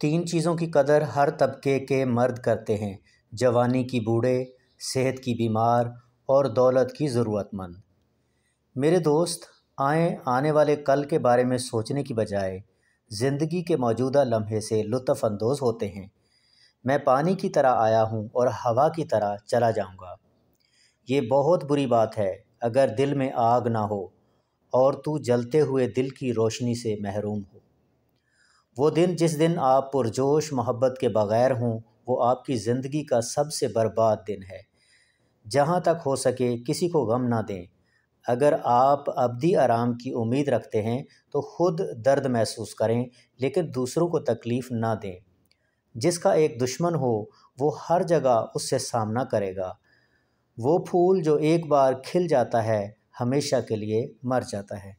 तीन चीज़ों की कदर हर तबके के मर्द करते हैं जवानी की बूढ़े सेहत की बीमार और दौलत की ज़रूरतमंद मेरे दोस्त आए आने वाले कल के बारे में सोचने की बजाय ज़िंदगी के मौजूदा लम्हे से लुफ़ानंदोज होते हैं मैं पानी की तरह आया हूँ और हवा की तरह चला जाऊँगा ये बहुत बुरी बात है अगर दिल में आग ना हो और तू जलते हुए दिल की रोशनी से महरूम हो वो दिन जिस दिन आप पुरजोश मोहब्बत के बग़ैर हों वो आपकी ज़िंदगी का सबसे बर्बाद दिन है जहाँ तक हो सके किसी को गम ना दें अगर आप अबदी आराम की उम्मीद रखते हैं तो ख़ुद दर्द महसूस करें लेकिन दूसरों को तकलीफ़ ना दें जिसका एक दुश्मन हो वो हर जगह उससे सामना करेगा वो फूल जो एक बार खिल जाता है हमेशा के लिए मर जाता है